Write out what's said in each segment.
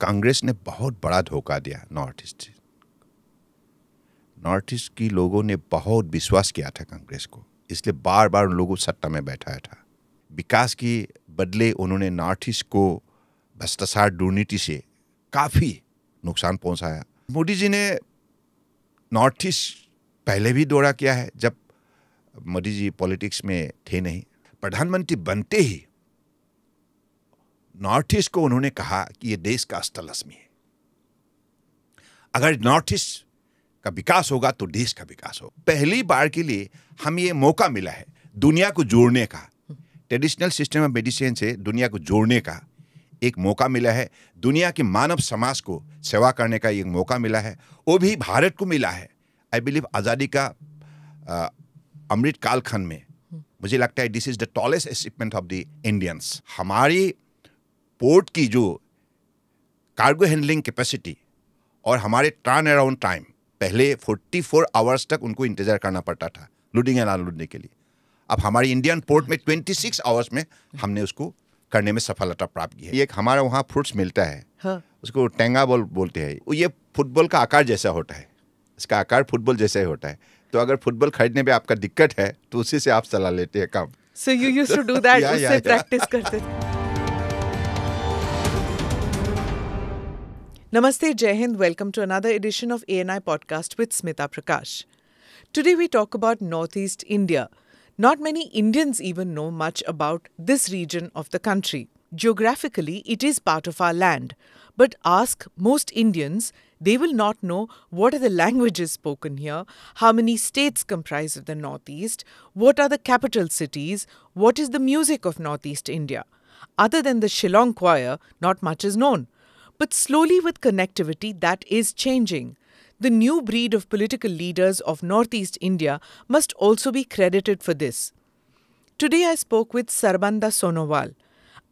कांग्रेस ने बहुत बड़ा धोखा दिया नॉर्थ ईस्ट नॉर्थ ईस्ट की लोगों ने बहुत विश्वास किया था कांग्रेस को इसलिए बार बार उन लोगों सत्ता में बैठाया था विकास के बदले उन्होंने नॉर्थ ईस्ट को भ्रष्टाचार दुर्नीति से काफ़ी नुकसान पहुंचाया मोदी जी ने नॉर्थ ईस्ट पहले भी दौरा किया है जब मोदी जी पॉलिटिक्स में थे नहीं प्रधानमंत्री बनते ही नॉर्थ ईस्ट को उन्होंने कहा कि ये देश का अष्टलक्ष्मी है अगर नॉर्थ ईस्ट का विकास होगा तो देश का विकास हो पहली बार के लिए हमें ये मौका मिला है दुनिया को जोड़ने का ट्रेडिशनल सिस्टम ऑफ मेडिसिन से दुनिया को जोड़ने का एक मौका मिला है दुनिया के मानव समाज को सेवा करने का एक मौका मिला है वो भी भारत को मिला है आई बिलीव आज़ादी का अमृत कालखंड में मुझे लगता है this is the tallest achievement of the Indians हमारी पोर्ट की जो कार्गो हैंडलिंग कैपेसिटी और हमारे टर्न अराउंड टाइम पहले 44 आवर्स तक उनको इंतज़ार करना पड़ता था लोडिंग एंड अनलोडिंग के लिए अब हमारे इंडियन पोर्ट में 26 आवर्स में हमने उसको करने में सफलता प्राप्त की है एक हमारा वहाँ फ्रूट्स मिलता है हाँ। उसको टेंगा बॉल बोलते हैं ये फुटबॉल का आकार जैसा होता है इसका आकार फुटबॉल जैसा ही होता है तो अगर फुटबॉल खरीदने में आपका दिक्कत है तो उसी से आप सलाह लेते हैं काम so you use to do that practice करते थे Namaste, Jai Hind. Welcome to another edition of ANI Podcast with Smita Prakash. Today we talk about Northeast India. Not many Indians even know much about this region of the country. Geographically, it is part of our land. But ask most Indians, they will not know what are the languages spoken here, how many states comprise of the Northeast, what are the capital cities, what is the music of Northeast India. Other than the Shillong Choir, not much is known. But slowly with connectivity, that is changing. The new breed of political leaders of Northeast India must also be credited for this. Today I spoke with Sarbanda Sonowal,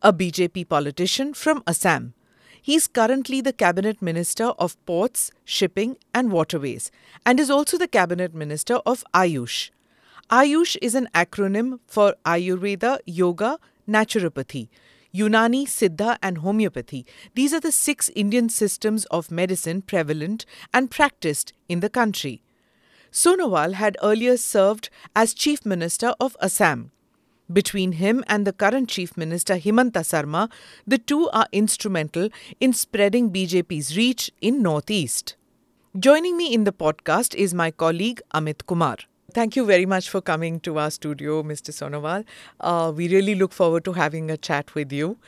a BJP politician from Assam. He is currently the Cabinet Minister of Ports, Shipping and Waterways and is also the Cabinet Minister of Ayush. Ayush is an acronym for Ayurveda, Yoga, Naturopathy, Unani, Siddha, and homeopathy. These are the six Indian systems of medicine prevalent and practiced in the country. Sonowal had earlier served as Chief Minister of Assam. Between him and the current Chief Minister Himanta Sarma, the two are instrumental in spreading BJP's reach in Northeast. Joining me in the podcast is my colleague Amit Kumar. Thank you very much for coming to our studio, Mr. Sonowal. Uh, we really look forward to having a chat with you.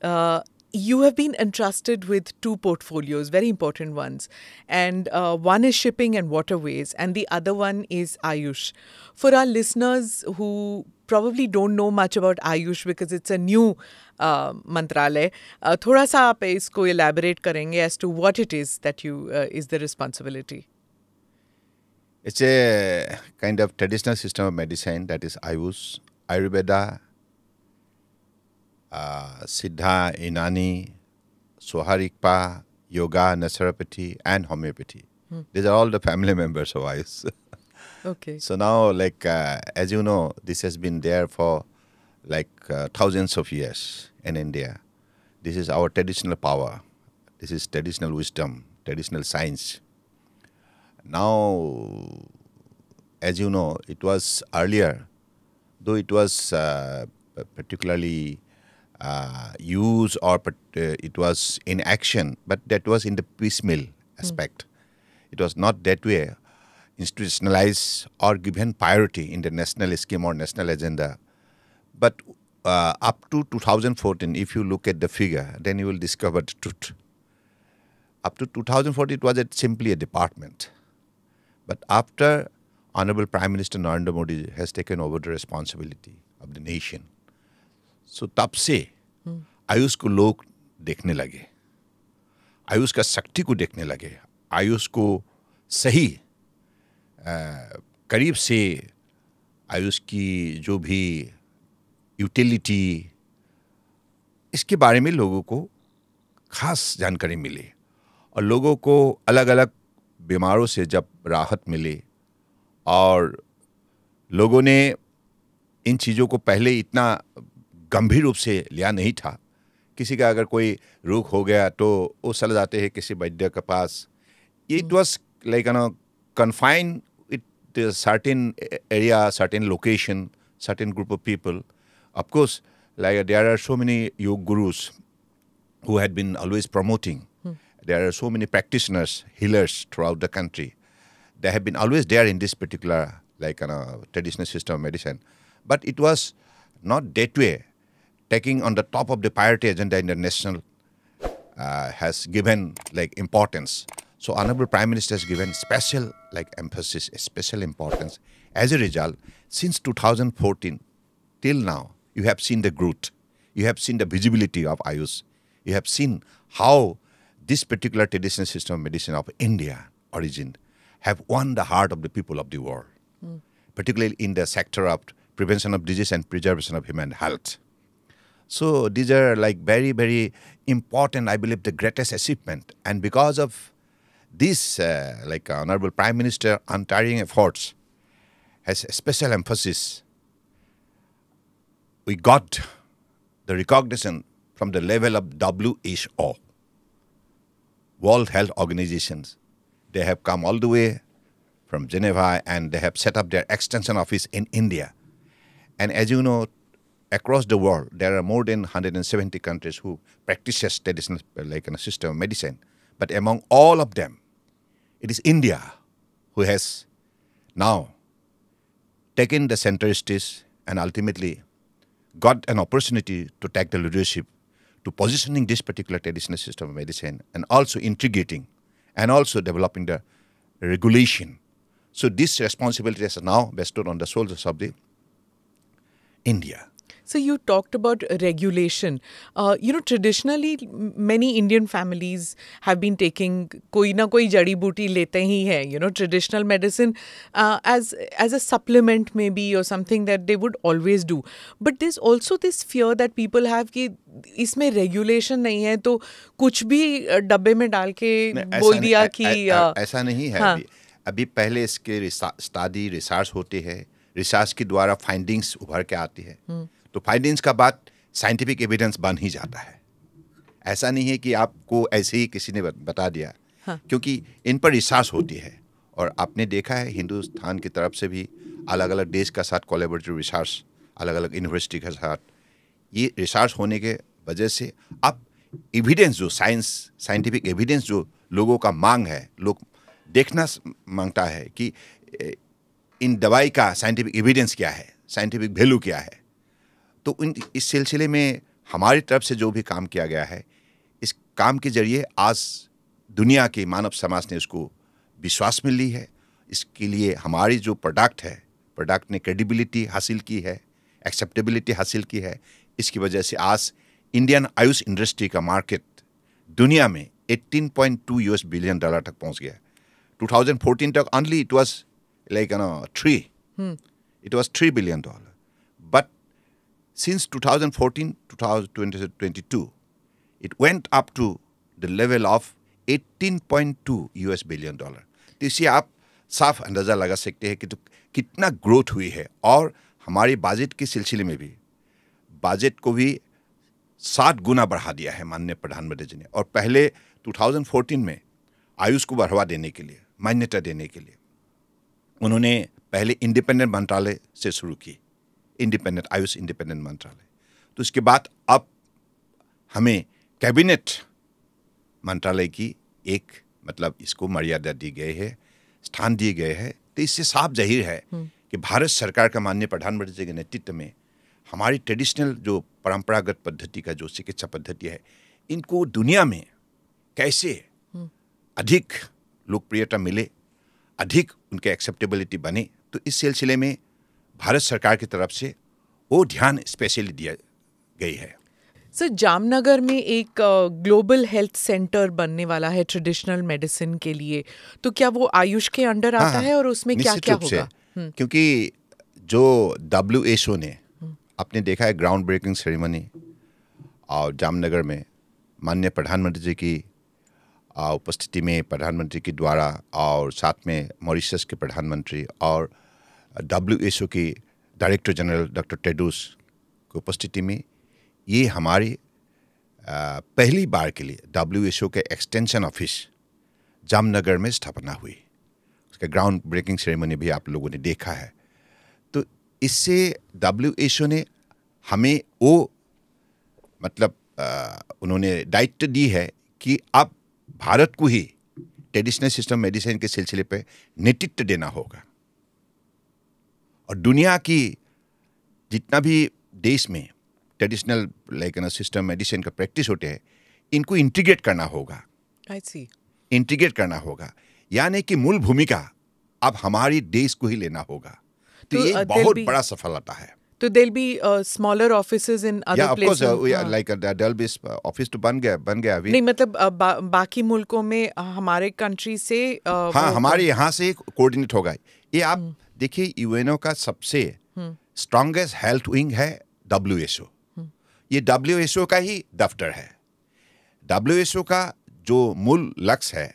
Uh, you have been entrusted with two portfolios, very important ones. And uh, one is shipping and waterways, and the other one is Ayush. For our listeners who probably don't know much about Ayush because it's a new uh, मंत्रालय uh, थोड़ा सा elaborate करेंगे as to what it is that you uh, is the responsibility. It's a kind of traditional system of medicine that is Ayush, Ayurveda, uh, Siddha, Inani, Swaharikpa, Yoga, Naturopathy, and Homeopathy. Hmm. These are all the family members of Ayush. okay. So now, like, uh, as you know, this has been there for like uh, thousands of years in India. This is our traditional power. This is traditional wisdom, traditional science now, as you know, it was earlier, though it was uh, particularly uh, used or uh, it was in action, but that was in the piecemeal hmm. aspect. Mm. It was not that way institutionalized or given priority in the national scheme or national agenda. But uh, up to 2014, if you look at the figure, then you will discover the truth. Up to 2014, it was simply a department. But after Honorable Prime Minister Narendra Modi has taken over the responsibility of the nation, so तब से आयुष को लोग देखने लगे आयुष का शक्ति को देखने लगे आयुष को सही करीब से आयुष की जो भी यूटिलिटी इसके बारे में लोगों को खास जानकारी मिली और लोगों को अलग अलग बीमारों से जब राहत मिले और लोगों ने इन चीज़ों को पहले इतना गंभीर रूप से लिया नहीं था किसी का अगर कोई रोग हो गया तो वो चले जाते हैं किसी वैद्य के पास it was like no confine it certain area certain location certain group of people of course like there are so many yoga gurus who had been always promoting There are so many practitioners, healers throughout the country. They have been always there in this particular like you know, traditional system of medicine. But it was not that way. Taking on the top of the priority agenda in the national uh, has given like importance. So Honorable Prime Minister has given special like emphasis, special importance. As a result, since 2014 till now, you have seen the growth. You have seen the visibility of Ayush. You have seen how this particular traditional system of medicine of India origin have won the heart of the people of the world, mm. particularly in the sector of prevention of disease and preservation of human health. So these are like very, very important, I believe, the greatest achievement. And because of this, uh, like Honorable Prime Minister, untiring efforts has a special emphasis. We got the recognition from the level of WHO World Health Organizations. They have come all the way from Geneva and they have set up their extension office in India. And as you know, across the world, there are more than 170 countries who practices traditional like a system of medicine. But among all of them, it is India who has now taken the center stage and ultimately got an opportunity to take the leadership to positioning this particular traditional system of medicine and also integrating and also developing the regulation. So this responsibility is now bestowed on the soldiers of the India. So you talked about regulation. Uh, you know, traditionally, many Indian families have been taking koi na koi jadi booti lete hi hai. You know, traditional medicine uh, as as a supplement maybe or something that they would always do. But there's also this fear that people have ki इसमें regulation नहीं है तो कुछ भी डब्बे में डाल के बोल दिया कि ऐसा नहीं है हाँ, अभी पहले इसके स्टडी रिसर्च होते हैं रिसर्च के द्वारा फाइंडिंग्स उभर के आती है तो फाइनेंस का बात साइंटिफिक एविडेंस बन ही जाता है ऐसा नहीं है कि आपको ऐसे ही किसी ने बता दिया हाँ। क्योंकि इन पर रिसर्च होती है और आपने देखा है हिंदुस्तान की तरफ से भी अलग अलग देश का साथ कोलेबरेटिव रिसर्च अलग अलग यूनिवर्सिटी के साथ ये रिसर्च होने के वजह से आप एविडेंस जो साइंस साइंटिफिक एविडेंस जो लोगों का मांग है लोग देखना मांगता है कि इन दवाई का साइंटिफिक एविडेंस क्या है साइंटिफिक वैल्यू क्या है तो उन इस सिलसिले में हमारी तरफ से जो भी काम किया गया है इस काम के जरिए आज दुनिया के मानव समाज ने उसको विश्वास में ली है इसके लिए हमारी जो प्रोडक्ट है प्रोडक्ट ने क्रेडिबिलिटी हासिल की है एक्सेप्टेबिलिटी हासिल की है इसकी वजह से आज इंडियन आयुष इंडस्ट्री का मार्केट दुनिया में 18.2 यूएस बिलियन डॉलर तक पहुंच गया 2014 तक only it was like three it was three billion dollar since 2014 2022, it went up to the level of 18.2 US billion dollar तो इससे आप साफ अंदाज़ा लगा सकते हैं कि तो कितना ग्रोथ हुई है और हमारे बजट के सिलसिले में भी बजट को भी सात गुना बढ़ा दिया है माननीय प्रधानमंत्री जी ने और पहले 2014 में आयुष को बढ़ावा देने के लिए मान्यता देने के लिए उन्होंने पहले इंडिपेंडेंट मंत्रालय से शुरू की इंडिपेंडेंट आयुष इंडिपेंडेंट मंत्रालय तो इसके बाद अब हमें कैबिनेट मंत्रालय की एक मतलब इसको मर्यादा दी गई है स्थान दिए गए हैं तो इससे साफ जाहिर है हम्म। कि भारत सरकार का माननीय प्रधानमंत्री जी के नेतृत्व में हमारी ट्रेडिशनल जो परंपरागत पद्धति का जो चिकित्सा पद्धति है इनको दुनिया में कैसे हम्म। अधिक लोकप्रियता मिले अधिक उनके एक्सेप्टेबिलिटी बने तो इस सिलसिले में भारत सरकार की तरफ से वो ध्यान स्पेशली दिया गई है सर जामनगर में एक ग्लोबल हेल्थ सेंटर बनने वाला है ट्रेडिशनल मेडिसिन के लिए तो क्या वो आयुष के अंडर हाँ, आता हाँ, है और उसमें क्या क्या होगा हम्म। क्योंकि जो डब्ल्यू एस ओ ने आपने देखा है ग्राउंड ब्रेकिंग सेरेमनी और जामनगर में माननीय प्रधानमंत्री जी की उपस्थिति में प्रधानमंत्री के द्वारा और साथ में मॉरिशस के प्रधानमंत्री और डब्ल्यू के डायरेक्टर जनरल डॉक्टर टेडोस की उपस्थिति में ये हमारे पहली बार के लिए डब्ल्यू एस ओ के एक्सटेंशन ऑफिस जामनगर में स्थापना हुई उसका ग्राउंड ब्रेकिंग सेरेमनी भी आप लोगों ने देखा है तो इससे डब्ल्यू एस ओ ने हमें वो मतलब उन्होंने दायित्व दी है कि अब भारत को ही ट्रेडिशनल सिस्टम मेडिसिन के सिलसिले पर नेतृत्व देना होगा और दुनिया की जितना भी देश में ट्रेडिशनल लाइक ना सिस्टम मेडिसिन का प्रैक्टिस होते हैं इनको इंटीग्रेट करना होगा आई सी इंटीग्रेट करना होगा यानी कि मूल भूमिका अब हमारी देश को ही लेना होगा तो, तो ये uh, बहुत बड़ा सफलता है तो there be smaller office in other places like be office तो बन गया बन गया अभी नहीं मतलब uh, बा, बाकी मुल्कों में uh, हमारे कंट्री से uh, हाँ हमारे यहाँ से कोऑर्डिनेट होगा ये आप हम्म। देखिए यूएनओ का सबसे स्ट्रांगेस्ट हेल्थ विंग है डब्ल्यू एस ओ ये डब्ल्यू एस ओ का ही दफ्तर है डब्ल्यू एस ओ का जो मूल लक्ष्य है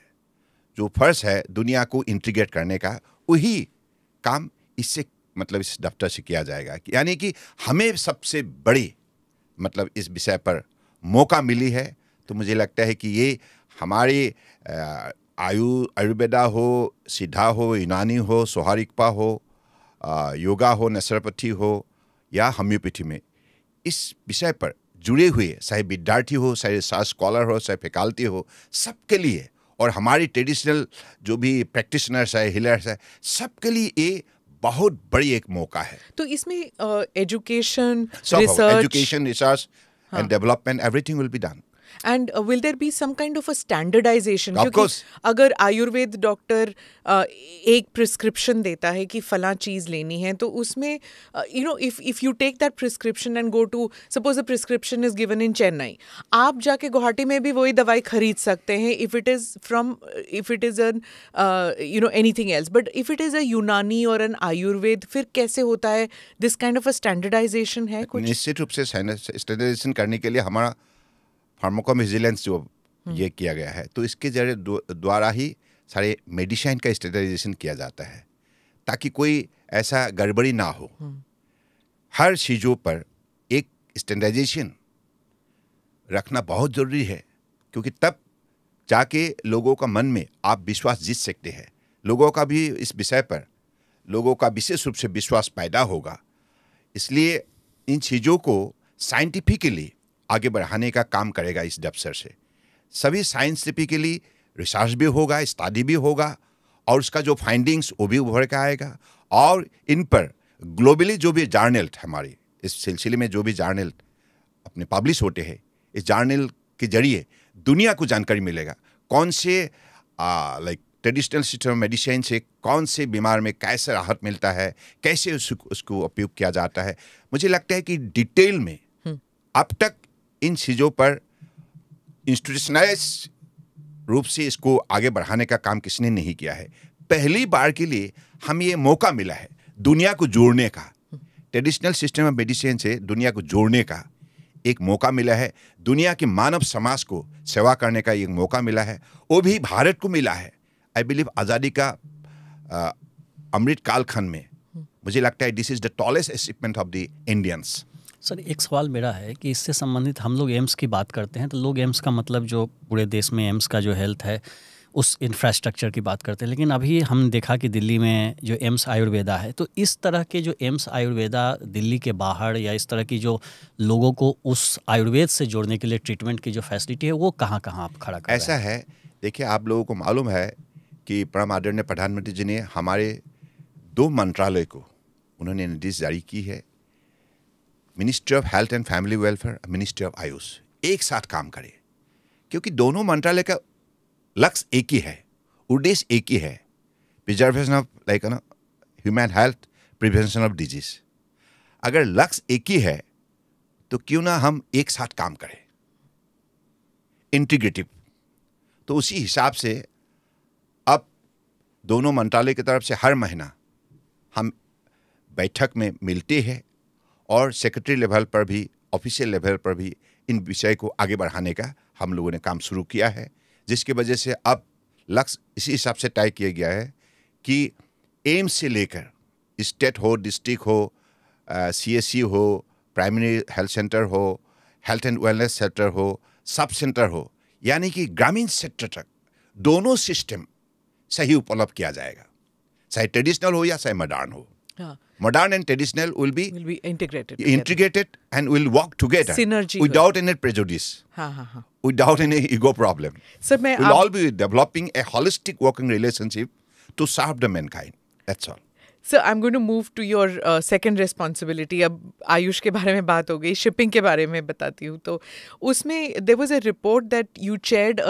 जो फर्ज है दुनिया को इंटीग्रेट करने का वही काम इससे मतलब इस दफ्तर से किया जाएगा यानी कि हमें सबसे बड़ी मतलब इस विषय पर मौका मिली है तो मुझे लगता है कि ये हमारे आयु आयुर्वेदा हो सीधा हो यूनानी हो सोहारिकपा हो आ, योगा हो नेचुरोपैथी हो या होम्योपैथी में इस विषय पर जुड़े हुए चाहे विद्यार्थी हो चाहे रिसर्च स्कॉलर हो चाहे फैकल्टी हो सबके लिए और हमारी ट्रेडिशनल जो भी प्रैक्टिशनर्स है हिलर्स है सबके लिए ये बहुत बड़ी एक मौका है तो इसमें education education research and development everything will be done and will there be some kind of a standardization क्योंकि अगर आयुर्वेद डॉक्टर uh, एक प्रिस्क्रिप्शन देता है कि फला चीज़ लेनी है तो उसमें you know if if you take that prescription and go to suppose a prescription is given in Chennai आप जाके गुवाहाटी में भी वही दवाई खरीद सकते हैं if it is from if it is an you know anything else but if it is a Unani और एन आयुर्वेद फिर कैसे होता है this kind of a standardization है कुछ निश्चित रूप से स्टैंडर्डाइजेशन करने के लिए हमारा फार्मोकोमिजिलेंस जो ये किया गया है तो इसके जरिए द्वारा ही सारे मेडिसाइन का स्टेटाइजेशन किया जाता है ताकि कोई ऐसा गड़बड़ी ना हो हम्म। हर चीज़ों पर एक स्टैंडर्डाइजेशन रखना बहुत ज़रूरी है क्योंकि तब जाके लोगों का मन में आप विश्वास जीत सकते हैं लोगों का भी इस विषय पर लोगों का विशेष रूप से विश्वास पैदा होगा इसलिए इन चीज़ों को साइंटिफिकली आगे बढ़ाने का काम करेगा इस दफ्सर से सभी साइंस साइंटिफिकली रिसर्च भी होगा स्टडी भी होगा और उसका जो फाइंडिंग्स वो भी उभर के आएगा और इन पर ग्लोबली जो भी जर्नल हमारे इस सिलसिले में जो भी जर्नल अपने पब्लिश होते हैं इस जर्नल के जरिए दुनिया को जानकारी मिलेगा कौन से लाइक ट्रेडिशनल सिस्टम मेडिसिन से कौन से बीमार में कैसे राहत मिलता है कैसे उस उसको उपयोग किया जाता है मुझे लगता है कि डिटेल में हम्म। अब तक इन चीज़ों पर इंस्टीट्यूशनलाइज रूप से इसको आगे बढ़ाने का काम किसने नहीं किया है पहली बार के लिए हम ये मौका मिला है दुनिया को जोड़ने का ट्रेडिशनल सिस्टम ऑफ मेडिसिन से दुनिया को जोड़ने का एक मौका मिला है दुनिया के मानव समाज को सेवा करने का एक मौका मिला है वो भी भारत को मिला है आई बिलीव आज़ादी का अमृत कालखंड में मुझे लगता है this is the tallest achievement of the Indians sir एक सवाल मेरा है कि इससे संबंधित हम लोग एम्स की बात करते हैं तो लोग एम्स का मतलब जो पूरे देश में एम्स का जो हेल्थ है उस इंफ्रास्ट्रक्चर की बात करते हैं लेकिन अभी हम देखा कि दिल्ली में जो एम्स आयुर्वेदा है तो इस तरह के जो एम्स आयुर्वेदा दिल्ली के बाहर या इस तरह की जो लोगों को उस आयुर्वेद से जोड़ने के लिए ट्रीटमेंट की जो फैसिलिटी है वो कहाँ कहाँ आप खड़ा कर ऐसा है देखिए आप लोगों को मालूम है कि परम आदरणीय प्रधानमंत्री जी ने हमारे दो मंत्रालय को उन्होंने निर्देश जारी की है ministry of health and family welfare ministry of AYUSH एक साथ काम करे क्योंकि दोनों मंत्रालय का लक्ष्य एक ही है उद्देश्य एक ही है प्रिजर्वेशन ऑफ लाइक ना human health prevention of disease अगर लक्ष्य एक ही है तो क्यों ना हम एक साथ काम करें इंटीग्रेटिव तो उसी हिसाब से अब दोनों मंत्रालय की तरफ से हर महीना हम बैठक में मिलते हैं और सेक्रेटरी लेवल पर भी ऑफिशियल लेवल पर भी इन विषय को आगे बढ़ाने का हम लोगों ने काम शुरू किया है जिसकी वजह से अब लक्ष्य इसी हिसाब से तय किया गया है कि एम्स से लेकर स्टेट हो डिस्ट्रिक्ट हो सीएससी e हो प्राइमरी हेल्थ सेंटर हो हेल्थ एंड वेलनेस सेंटर हो सब सेंटर हो यानी कि ग्रामीण सेक्टर तक दोनों सिस्टम सही उपलब्ध किया जाएगा चाहे ट्रेडिशनल हो या चाहे मॉडर्न हो Yeah. Modern and traditional will be, will be integrated. Integrated and will walk together. Synergy. Without any prejudice. Ha, ha, ha. Without any ego problem. So, we'll all be developing a holistic working relationship to serve the mankind. That's all. Sir I am going to move to your second responsibility अब आयुष के बारे में बात हो गई shipping के बारे में बताती हूँ तो उसमें there was a report that you chaired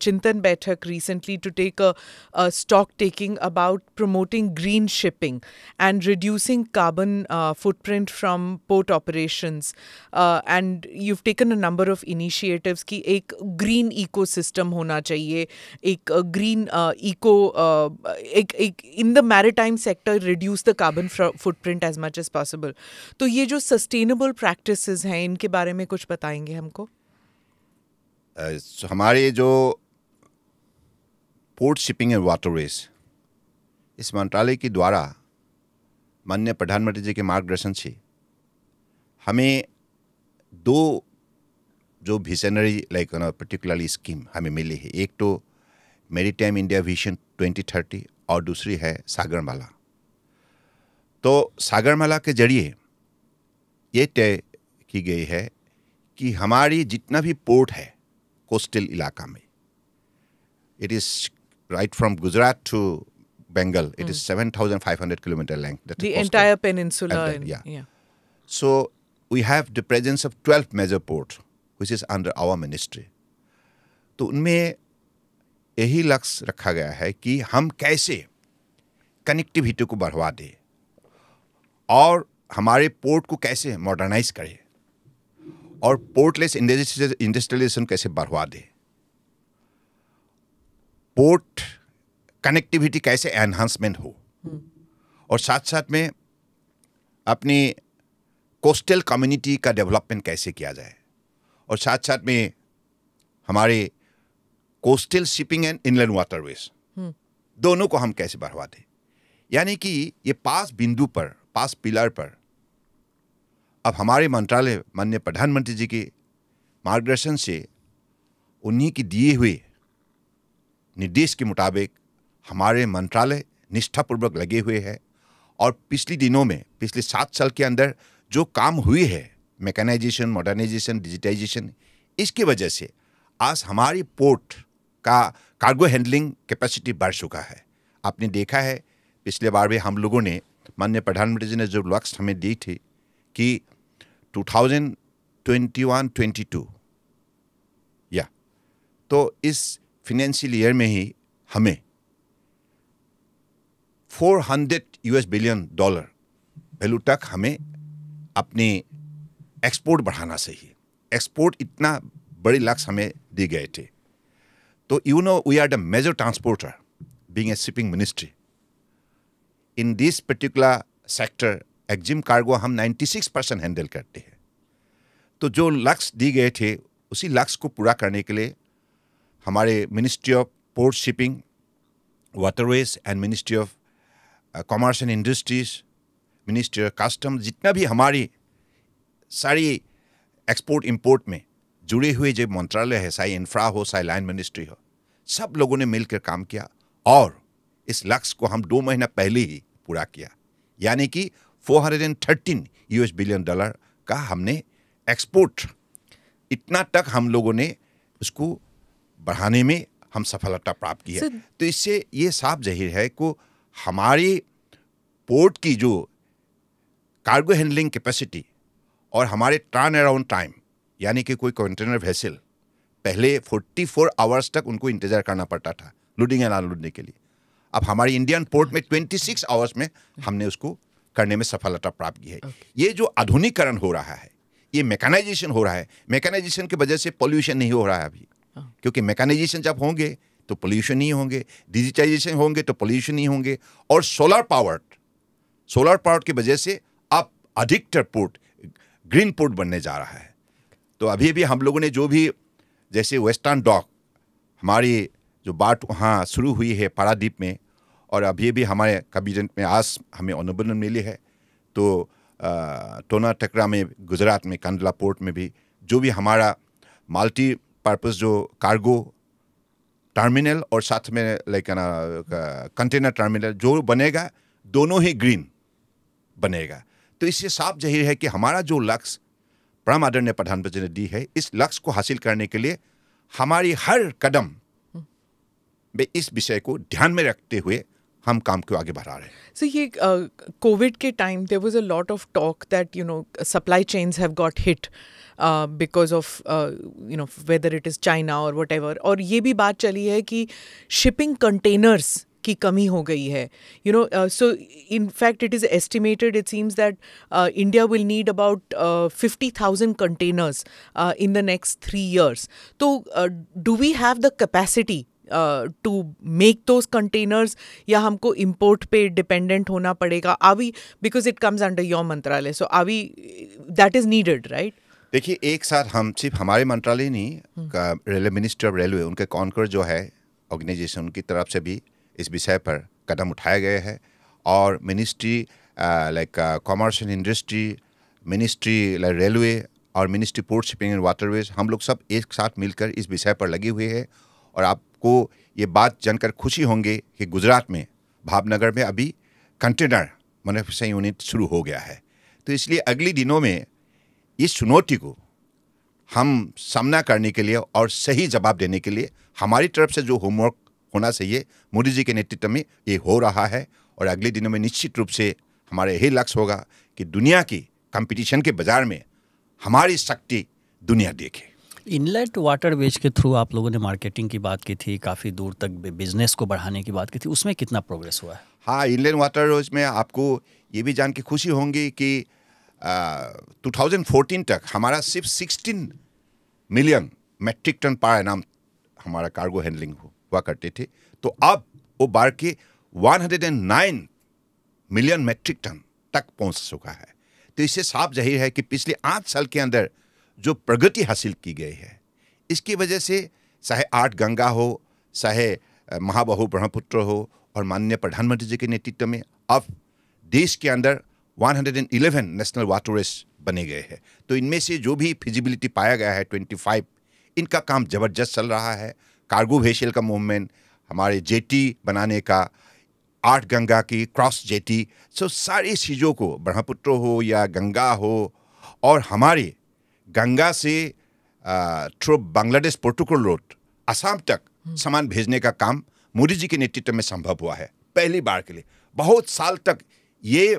चिंतन बैठक recently to take a stock taking about promoting green shipping and reducing carbon footprint from port operations and you taken a number of initiative की एक green ecosystem होना चाहिए एक green uh, eco uh, uh, एक in the maritime sector reduce the carbon footprint as much as possible तो ये जो sustainable practice हैं इनके बारे में कुछ बताएंगे हमको हमारे जो पोर्ट शिपिंग एंड वाटरवेज इस मंत्रालय के द्वारा माननीय प्रधानमंत्री जी के मार्गदर्शन से हमें दो जो विजनरी लाइक पर्टिकुलरली स्कीम हमें मिली है एक तो मेरी टाइम इंडिया विजन 2030 और दूसरी है सागरमाला तो सागरमाला के जरिए ये तय की गई है कि हमारी जितना भी पोर्ट है कोस्टल इलाका में it is right from Gujarat to Bengal it is seven thousand five hundred kilometre length entire peninsula so we have the presence of twelve major port which is under our ministry तो उनमें यही लक्ष्य रखा गया है कि हम कैसे कनेक्टिविटी को बढ़वा दें और हमारे पोर्ट को कैसे मॉडर्नाइज करें और पोर्टलेस इंडस्ट्रियलाइजेशन कैसे बढ़वा दे पोर्ट कनेक्टिविटी कैसे एनहांसमेंट हो और साथ साथ में अपनी कोस्टल कम्युनिटी का डेवलपमेंट कैसे किया जाए और साथ साथ में हमारे coastal shipping and inland waterways हम्म। दोनों को हम कैसे बढ़वा दें यानी कि ये पास बिंदु पर पास पिलर पर अब हमारे मंत्रालय माननीय प्रधानमंत्री जी के मार्गदर्शन से उन्हीं के दिए हुए निर्देश के मुताबिक हमारे मंत्रालय निष्ठापूर्वक लगे हुए हैं और पिछले दिनों में पिछले सात साल के अंदर जो काम हुए है मैकेनाइजेशन मॉडर्नाइजेशन डिजिटाइजेशन इसकी वजह से आज हमारी पोर्ट का कार्गो हैंडलिंग कैपेसिटी बढ़ चुका है आपने देखा है पिछले बार भी हम लोगों ने माननीय प्रधानमंत्री जी ने जो लक्ष्य हमें दी थी कि 2021-22 या तो इस फिनेंशियल ईयर में ही हमें 400 यूएस बिलियन डॉलर वैल्यू तक हमें अपने एक्सपोर्ट बढ़ाना चाहिए एक्सपोर्ट इतना बड़े लक्ष्य हमें दिए गए थे तो you know we are the major transporter being a shipping ministry in this particular sector EXIM cargo हम 96 परसेंट हैंडल करते हैं तो जो लक्ष्य दिए गए थे उसी लक्ष्य को पूरा करने के लिए हमारे ministry of port shipping waterways and ministry of commerce and industries ministry of custom जितना भी हमारी सारी एक्सपोर्ट इम्पोर्ट में जुड़े हुए जो मंत्रालय है चाहे इंफ्रा हो चाहे लाइन मिनिस्ट्री हो सब लोगों ने मिलकर काम किया और इस लक्ष्य को हम दो महीना पहले ही पूरा किया यानी कि 413 यूएस बिलियन डॉलर का हमने एक्सपोर्ट इतना तक हम लोगों ने उसको बढ़ाने में हम सफलता प्राप्त की है तो इससे ये साफ ज़हिर है को हमारी पोर्ट की जो कार्गो हैंडलिंग कैपेसिटी और हमारे टर्न अराउंड टाइम यानी कि कोई कंटेनर वेसल पहले 44 आवर्स तक उनको इंतज़ार करना पड़ता था लोडिंग एंड अनलोडिंग के लिए अब हमारे इंडियन पोर्ट में 26 आवर्स में हमने उसको करने में सफलता प्राप्त की है ये जो आधुनिकरण हो रहा है ये मैकेनाइजेशन हो रहा है मैकेनाइजेशन की वजह से पॉल्यूशन नहीं हो रहा है अभी हाँ। क्योंकि मैकेनाइजेशन जब होंगे तो पोल्यूशन नहीं होंगे डिजिटाइजेशन होंगे तो पोल्यूशन नहीं होंगे और सोलर पावर सोलर पावर की वजह से अब अधिकतर पोर्ट ग्रीन पोर्ट बनने जा रहा है तो अभी भी हम लोगों ने जो भी जैसे वेस्टर्न डॉक हमारी जो बाट वहाँ शुरू हुई है पारादीप में और अभी भी हमारे कैबिनेट में आज हमें अनुबंधन मिली है तो टोना टकरा में गुजरात में कंडला पोर्ट में भी जो भी हमारा मल्टी पर्पज़ जो कार्गो टर्मिनल और साथ में लाइक ना कंटेनर टर्मिनल जो बनेगा दोनों ही ग्रीन बनेगा तो इससे साफ जाहिर है कि हमारा जो लक्ष्य परम आदरणीय प्रधानमंत्री ने दी है इस लक्ष्य को हासिल करने के लिए हमारी हर कदम हम्म। में इस विषय को ध्यान में रखते हुए हम काम को आगे बढ़ा रहे हैं सो ये कोविड uh, के time there was a lot of talk that you know supply chains have got hit because of you know whether it is China और वट एवर और ये भी बात चली है कि शिपिंग कंटेनर्स की कमी हो गई है you know so in fact it is estimated it seems that India will need about fifty thousand containers in the next three years तो do we have the capacity to make those containers या हमको import पे dependent होना पड़ेगा आवी because it comes under your मंत्रालय so आवी that is needed right देखिए एक साथ हम सिर्फ हमारे मंत्रालय नहीं हम्म। रेलवे मिनिस्टर ऑफ रेलवे उनके कॉन्कर जो है ऑर्गेनाइजेशन उनकी तरफ से भी इस विषय पर कदम उठाए गए हैं और ministry like commerce and industry ministry like railway और ministry port shipping and waterways हम लोग सब एक साथ मिलकर इस विषय पर लगे हुए हैं और आपको ये बात जानकर खुशी होंगे कि गुजरात में भावनगर में अभी कंटेनर मैनुफैक्चरिंग यूनिट शुरू हो गया है तो इसलिए अगले दिनों में इस चुनौती को हम सामना करने के लिए और सही जवाब देने के लिए हमारी तरफ से जो होमवर्क होना चाहिए मोदी जी के नेतृत्व में ये हो रहा है और अगले दिनों में निश्चित रूप से हमारा यही लक्ष्य होगा कि दुनिया की कंपटीशन के बाज़ार में हमारी शक्ति दुनिया देखे इनलेट वाटर वेज के थ्रू आप लोगों ने मार्केटिंग की बात की थी काफ़ी दूर तक बिजनेस को बढ़ाने की बात की थी उसमें कितना प्रोग्रेस हुआ है हाँ इनलेट वाटर वेज में आपको ये भी जान के खुशी होंगी कि टू थाउजेंड फोर्टीन तक हमारा सिर्फ सिक्सटीन मिलियन मेट्रिक टन पर एनाम हमारा कार्गो हैंडलिंग हुआ करते थे तो अब वो बाढ़ के one hundred and nine million metric tonne तक पहुंच चुका है तो इससे साफ जाहिर है कि पिछले आठ साल के अंदर जो प्रगति हासिल की गई है इसकी वजह से चाहे आठ गंगा हो चाहे महाबहु ब्रह्मपुत्र हो और माननीय प्रधानमंत्री जी के नेतृत्व में अब देश के अंदर 111 नेशनल वाटर बने गए हैं तो इनमें से जो भी फिजिबिलिटी पाया गया है 25 इनका काम जबरदस्त चल रहा है कार्गो वेशल का मूवमेंट हमारे जेटी बनाने का आठ गंगा की क्रॉस जेटी सो सारी चीज़ों को ब्रह्मपुत्र हो या गंगा हो और हमारे गंगा से थ्रू बांग्लादेश पोर्टुगल रोड आसाम तक हम्म। सामान भेजने का काम मोदी जी के नेतृत्व में संभव हुआ है पहली बार के लिए बहुत साल तक ये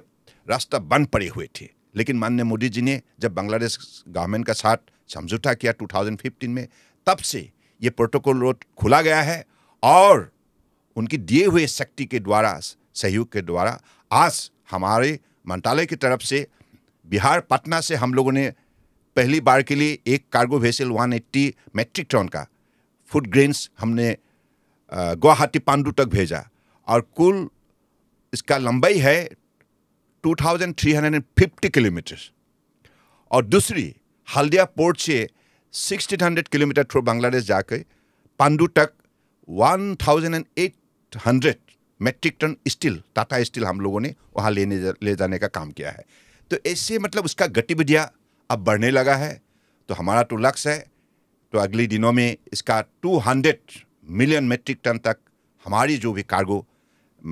रास्ता बंद पड़े हुए थे लेकिन माननीय मोदी जी ने जब बांग्लादेश गवर्नमेंट का साथ समझौता किया 2015 में तब से ये प्रोटोकॉल रोड खुला गया है और उनकी दिए हुए शक्ति के द्वारा सहयोग के द्वारा आज हमारे मंत्रालय की तरफ से बिहार पटना से हम लोगों ने पहली बार के लिए एक कार्गो वेसल 180 मेट्रिक टन का फूड ग्रेन्स हमने गुवाहाटी पांडू तक भेजा और कुल इसका लंबाई है 2350 किलोमीटर और दूसरी हल्दिया पोर्ट से 1600 किलोमीटर थ्रू बांग्लादेश जाकर पांडू तक 1800 metric tonne steel Tata steel हम लोगों ने वहाँ लेने जा, ले जाने का काम किया है तो ऐसे मतलब उसका गतिविधियाँ अब बढ़ने लगा है तो हमारा तो लक्ष्य है तो अगले दिनों में इसका 200 मिलियन मेट्रिक टन तक हमारी जो भी कार्गो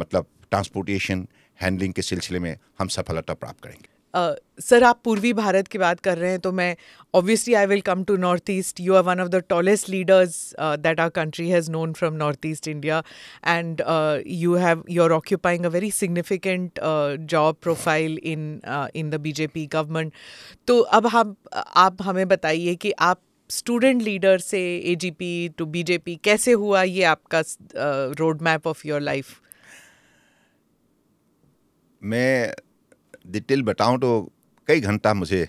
मतलब ट्रांसपोर्टेशन हैंडलिंग के सिलसिले में हम सफलता प्राप्त करेंगे सर आप पूर्वी भारत की बात कर रहे हैं तो मैं obviously I will come to north east you are one of the tallest leaders that our country has known from north east India and you have you are occupying a very significant job profile in in the BJP government तो अब हम आप हमें बताइए कि आप student leader से A G P to BJP कैसे हुआ ये आपका road map of your life मैं डिटेल बताऊं तो कई घंटा मुझे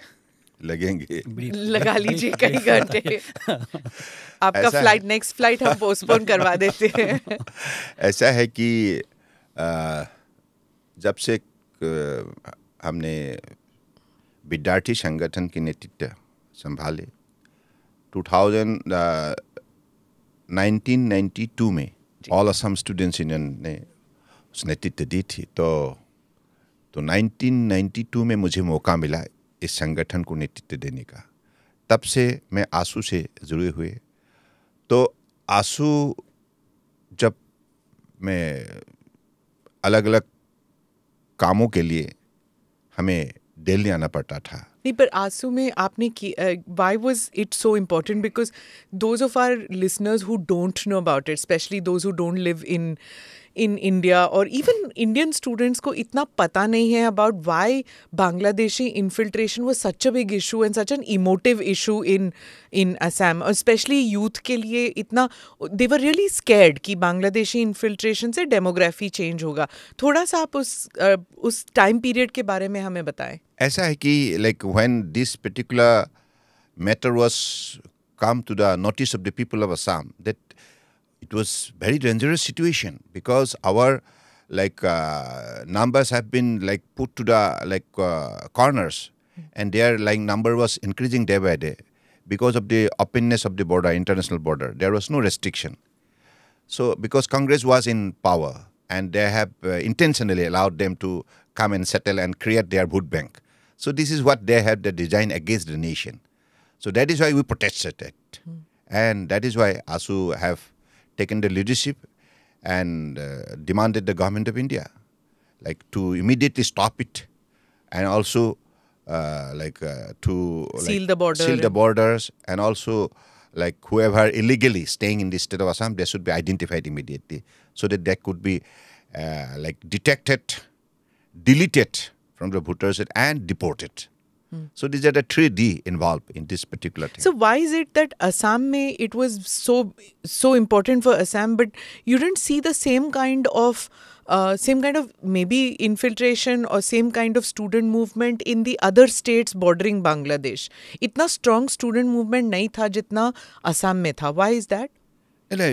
लगेंगे लगा लीजिए कई घंटे आपका फ्लाइट नेक्स्ट फ्लाइट हम पोस्टपोन करवा देते हैं ऐसा है कि जब से हमने विद्यार्थी संगठन के नेतृत्व संभाले 2000 1992 में ऑल असम स्टूडेंट्स यूनियन ने उस नेतृत्व दी थी तो तो 1992 में मुझे मौका मिला इस संगठन को नेतृत्व देने का तब से मैं आंसू से जुड़े हुए तो आंसू जब मैं अलग अलग कामों के लिए हमें दिल्ली आना पड़ता था नहीं पर आंसू में आपने की why was it so important because those of our listeners who don't know about it specially those who don't live in in India और इवन इंडियन स्टूडेंट्स को इतना पता नहीं है अबाउट वाई बांग्लादेशी इन्फिल्ट्रेशन वो such a big issue and such an emotive issue in in Assam और specially youth के लिए इतना देवर रियली स्केर्ड कि बांग्लादेशी इन्फिल्ट्रेशन से डेमोग्राफी चेंज होगा थोड़ा सा आप उस उस टाइम पीरियड के बारे में हमें बताएं ऐसा है कि like when this particular matter was come to the notice of the people of Assam that it was very dangerous situation because our like uh, numbers have been like put to the like uh, corners hmm. and their like number was increasing day by day because of the openness of the border international border there was no restriction so because congress was in power and they have uh, intentionally allowed them to come and settle and create their food bank so this is what they had the design against the nation so that is why we protested it mm. and that is why asu have taken the leadership and uh, demanded the government of India, like to immediately stop it, and also uh, like uh, to seal like, the border, seal the borders, and also like whoever illegally staying in the state of Assam, they should be identified immediately, so that they could be uh, like detected, deleted from the voter and deported. So these are the three D involved in this particular thing. So why is it that Assam may it was so so important for Assam, but you didn't see the same kind of uh, same kind of maybe infiltration or same kind of student movement in the other states bordering Bangladesh. Itna strong student movement nahi tha jitna Assam में tha. Why is that?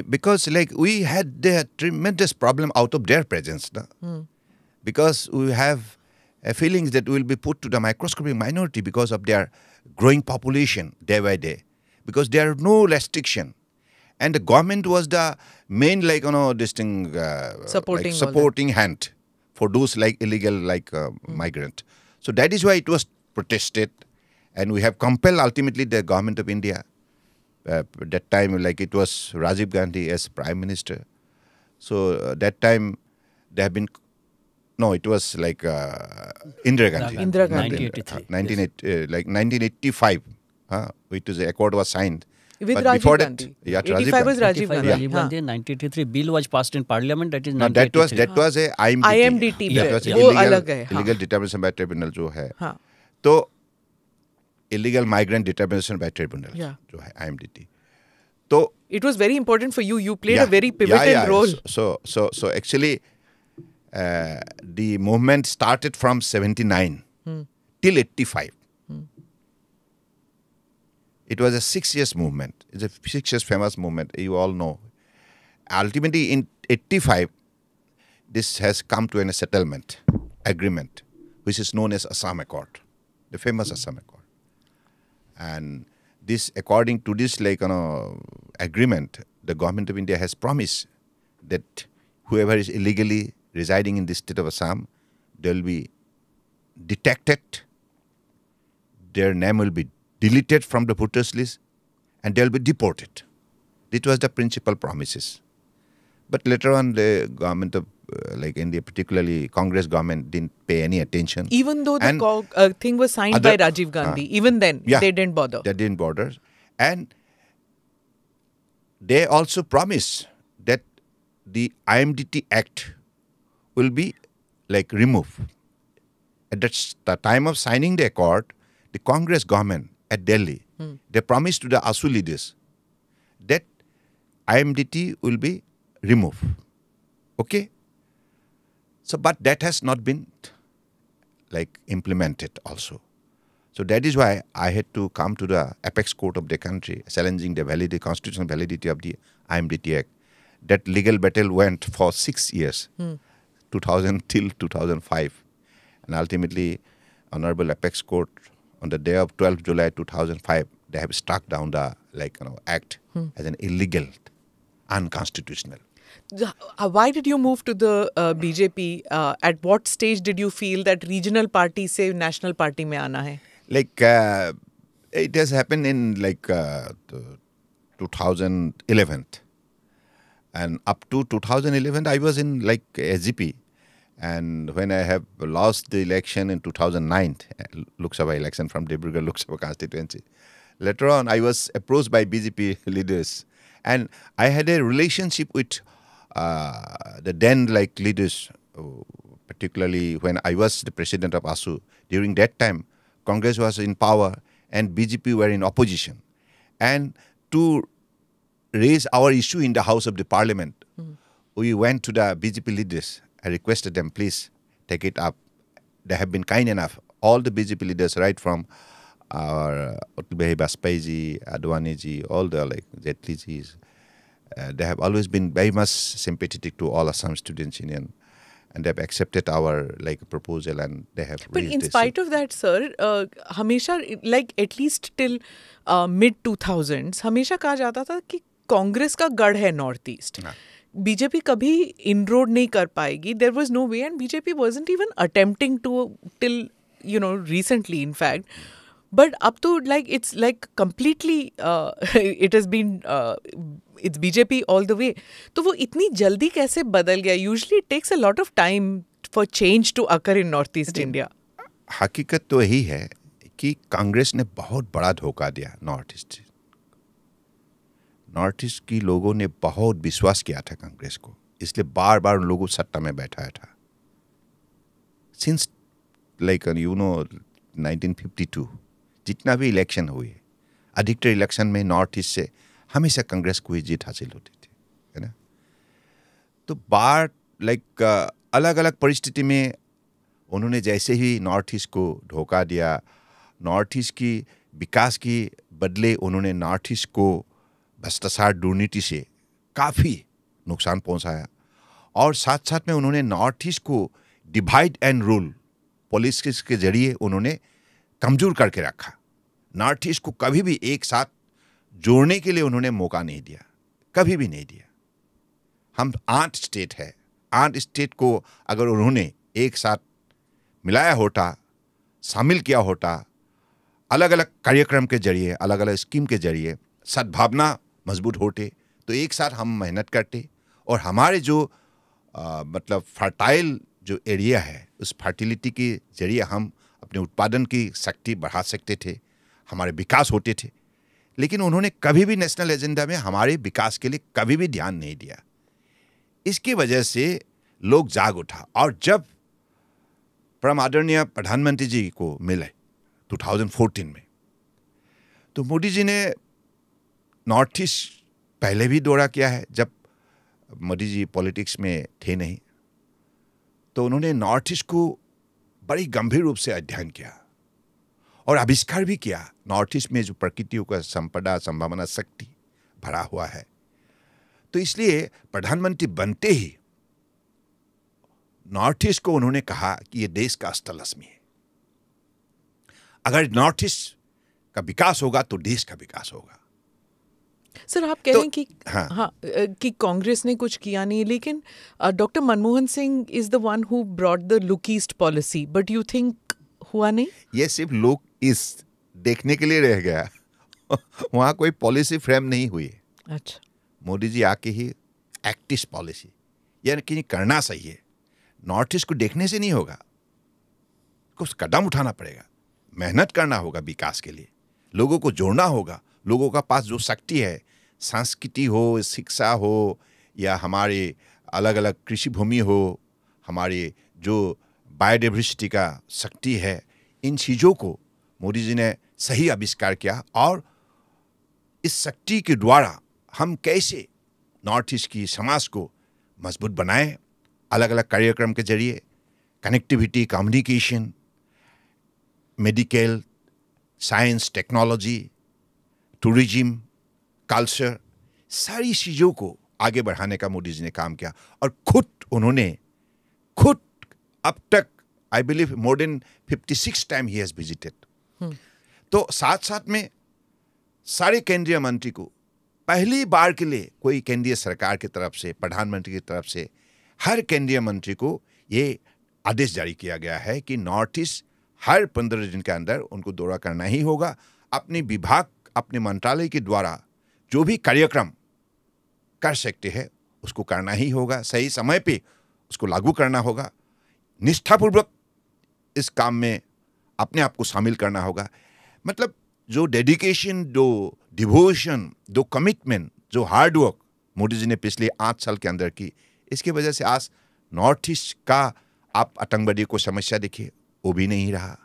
Because like we had their tremendous problem out of their presence. Hmm. Because we have uh, feelings that will be put to the microscopic minority because of their growing population day by day, because there are no restriction. And the government was the main, like, you know, this thing, uh, supporting, like supporting hand for those like illegal, like, uh, mm. migrant. So that is why it was protested. And we have compelled ultimately the government of India. Uh, that time, like, it was Rajiv Gandhi as prime minister. So uh, that time, there have been no, it was like uh, Indira Gandhi. Indira Gandhi. 1983. 1980, uh, uh, like 1985. Huh? It was, the accord was signed. With Rajiv before Gandhi. That, yeah, 85 was Rajiv Gandhi. 1983 bill was passed in parliament. That is no, that was that was a IMDT. IMDT yeah. that was yeah. illegal, oh, illegal determination by tribunal जो है illegal migrant determination by tribunal yeah. जो IMDT. So it was very important for you. You played yeah, a very pivotal yeah, yeah. role. So so so actually uh, the movement started from 79 till 85. It was a six years movement. It's a six years famous movement. You all know. Ultimately, in 85, this has come to a settlement agreement, which is known as Assam Accord, the famous Assam Accord. And this, according to this, like you know, agreement, the government of India has promised that whoever is illegally residing in the state of Assam, they'll be detected, their name will be deleted from the voters list, and they'll be deported. It was the principal promises. But later on, the government of uh, like India, particularly Congress government, didn't pay any attention. Even though the uh, thing was signed other, by Rajiv Gandhi, uh, even then yeah, they didn't bother. They didn't bother, and they also promised that the IMDT Act will be like removed. At the time of signing the accord, the Congress government at Delhi, hmm. they promised to the ASU leaders that IMDT will be removed. Okay? So, but that has not been like implemented also. So that is why I had to come to the apex court of the country, challenging the validity, constitutional validity of the IMDT Act. That legal battle went for six years. Hmm. 2000 till 2005. And ultimately, Honorable Apex Court on the day of 12 July 2005, they have struck down the like you know act hmm. as an illegal, unconstitutional. Uh, why did you move to the uh, BJP? Uh, at what stage did you feel that regional party say national party mein aana hai? Like uh, it has happened in like uh, 2011. And up to 2011, I was in like SGP. And when I have lost the election in 2009, Lok Sabha election from Dibrugarh Lok Sabha constituency, later on I was approached by BJP leaders. And I had a relationship with uh, the then like leaders, particularly when I was the president of ASU. During that time, Congress was in power and BJP were in opposition. And to raise our issue in the House of the Parliament, mm. we went to the BJP leaders and requested them, please take it up. They have been kind enough. All the BJP leaders, right from uh, our Atul Baspaiji, Adwaniji, all the like Jetliji's, uh, they have always been very much sympathetic to all Assam Students Union and they have accepted our like proposal and they have but in spite this. of that sir uh, hamesha like at least till uh, mid 2000s hamesha kaha jata tha ki Congress का गढ़ है north east हाँ। BJP कभी इनरोड नहीं कर पाएगी there was no way and BJP was even attempting to till you know recently in fact but अब तो like it's like completely it has been it's BJP all the way तो वो इतनी जल्दी कैसे बदल गया usually it takes a lot of time for change to occur in north east India हकीकत तो यही है कि कांग्रेस ने बहुत बड़ा धोखा दिया नॉर्थ ईस्ट नॉर्थ ईस्ट की लोगों ने बहुत विश्वास किया था कांग्रेस को इसलिए बार बार उन लोगों सत्ता में बैठाया था सिंस लाइक यू नो 1952 जितना भी इलेक्शन हुए अधिकतर इलेक्शन में नॉर्थ ईस्ट से हमेशा कांग्रेस को ही जीत हासिल होती थी है ना तो बार लाइक अलग अलग परिस्थिति में उन्होंने जैसे ही नॉर्थ ईस्ट को धोखा दिया नॉर्थ ईस्ट की विकास की बदले उन्होंने नॉर्थ ईस्ट को भ्रष्टाचार दुर्नीति से काफ़ी नुकसान पहुंचाया और साथ साथ में उन्होंने नॉर्थ ईस्ट को डिवाइड एंड रूल पॉलिसिस के जरिए उन्होंने कमज़ोर करके रखा नॉर्थ ईस्ट को कभी भी एक साथ जोड़ने के लिए उन्होंने मौका नहीं दिया कभी भी नहीं दिया हम आठ स्टेट है आठ स्टेट को अगर उन्होंने एक साथ मिलाया होता शामिल किया होता अलग अलग कार्यक्रम के जरिए अलग अलग स्कीम के जरिए सद्भावना मजबूत होते तो एक साथ हम मेहनत करते और हमारे जो आ, मतलब फर्टाइल जो एरिया है उस फर्टिलिटी के जरिए हम अपने उत्पादन की शक्ति बढ़ा सकते थे हमारे विकास होते थे लेकिन उन्होंने कभी भी नेशनल एजेंडा में हमारे विकास के लिए कभी भी ध्यान नहीं दिया इसकी वजह से लोग जाग उठा और जब परम आदरणीय प्रधानमंत्री जी को मिले 2014 में तो मोदी जी ने नॉर्थ ईस्ट पहले भी दौरा किया है जब मोदी जी पॉलिटिक्स में थे नहीं तो उन्होंने नॉर्थ ईस्ट को बड़ी गंभीर रूप से अध्ययन किया और आविष्कार भी किया नॉर्थ ईस्ट में जो प्रकृतियों का संपदा संभावना शक्ति भरा हुआ है तो इसलिए प्रधानमंत्री बनते ही नॉर्थ ईस्ट को उन्होंने कहा कि ये देश का अष्टलक्ष्मी है अगर नॉर्थ ईस्ट का विकास होगा तो देश का विकास होगा सर आप कह रहे तो हैं कि हाँ, हाँ कि कांग्रेस ने कुछ किया नहीं लेकिन doctor Manmohan Singh is the one who brought the look east policy but you think हुआ नहीं ये सिर्फ लुक ईस्ट देखने के लिए रह गया वहाँ कोई पॉलिसी फ्रेम नहीं हुई अच्छा मोदी जी आके ही एक्टिस पॉलिसी यानी कि करना सही है नॉर्थ ईस्ट को देखने से नहीं होगा कुछ कदम उठाना पड़ेगा मेहनत करना होगा विकास के लिए लोगों को जोड़ना होगा लोगों का पास जो शक्ति है संस्कृति हो शिक्षा हो या हमारे अलग अलग कृषि भूमि हो हमारे जो बायोडाइवर्सिटी का शक्ति है इन चीज़ों को मोदी जी ने सही आविष्कार किया और इस शक्ति के द्वारा हम कैसे नॉर्थ ईस्ट की समाज को मजबूत बनाएं अलग अलग कार्यक्रम के जरिए connectivity communication medical science technology tourism culture सारी चीज़ों को आगे बढ़ाने का मोदी जी ने काम किया और खुद उन्होंने खुद अब तक I believe more than fifty six time he has visited तो साथ साथ में सारे केंद्रीय मंत्री को पहली बार के लिए कोई केंद्रीय सरकार की के तरफ से प्रधानमंत्री की तरफ से हर केंद्रीय मंत्री को ये आदेश जारी किया गया है कि नॉर्थ ईस्ट हर पंद्रह दिन के अंदर उनको दौरा करना ही होगा अपने विभाग अपने मंत्रालय के द्वारा जो भी कार्यक्रम कर सकते हैं उसको करना ही होगा सही समय पे उसको लागू करना होगा निष्ठापूर्वक इस काम में अपने आप को शामिल करना होगा मतलब जो डेडिकेशन जो डिवोशन जो कमिटमेंट जो हार्डवर्क मोदी जी ने पिछले आठ साल के अंदर की इसकी वजह से आज नॉर्थ ईस्ट का आप आतंकवादियों को समस्या देखिए वो भी नहीं रहा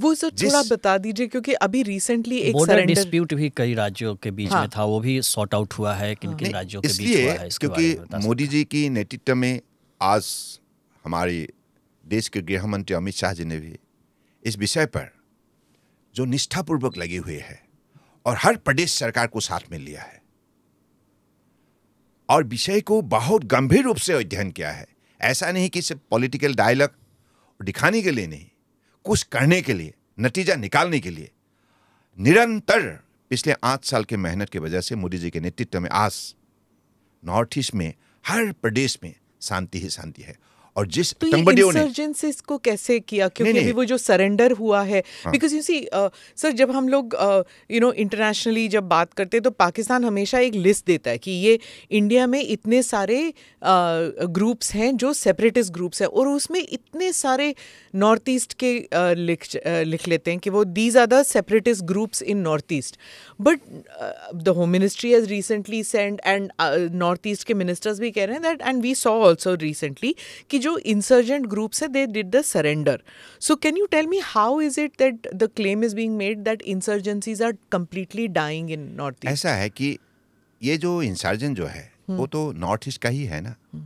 वो सर थोड़ा बता दीजिए क्योंकि अभी रिसेंटली एक बॉर्डर डिस्प्यूट भी कई राज्यों के बीच हाँ। में था वो भी सॉर्ट आउट हुआ है किन किन हाँ। राज्यों के बीच हुआ है क्योंकि मोदी जी की नेतृत्व में आज हमारे देश के गृह मंत्री अमित शाह जी ने भी इस विषय पर जो निष्ठापूर्वक लगे हुए है और हर प्रदेश सरकार को साथ में लिया है और विषय को बहुत गंभीर रूप से अध्ययन किया है ऐसा नहीं कि सिर्फ पॉलिटिकल डायलॉग दिखाने के लिए नहीं कुछ करने के लिए नतीजा निकालने के लिए निरंतर पिछले आठ साल के मेहनत की वजह से मोदी जी के नेतृत्व में आज नॉर्थ ईस्ट में हर प्रदेश में शांति ही शांति है और जिस तो ये ने इंसर्जेंसी इसको कैसे किया क्योंकि नहीं, नहीं, वो जो सरेंडर हुआ है बिकॉज यू सी सर जब हम लोग यू नो इंटरनेशनली जब बात करते हैं तो पाकिस्तान हमेशा एक लिस्ट देता है कि ये इंडिया में इतने सारे ग्रुप्स uh, हैं जो सेपरेटिस्ट ग्रुप्स हैं और उसमें इतने सारे नॉर्थ ईस्ट के uh, लिख uh, लिख लेते हैं कि वो these are the separatist groups in north east but the home ministry has recently send and north east के मिनिस्टर्स भी कह रहे हैं that and we saw also recently कि जो इंसर्जेंट ग्रुप्स है they did the surrender so can you tell me how is it that the claim is being made that insurgencies are completely dying in north east ऐसा है कि ये जो insurgent जो है hmm. वो तो नॉर्थ ईस्ट का ही है ना hmm.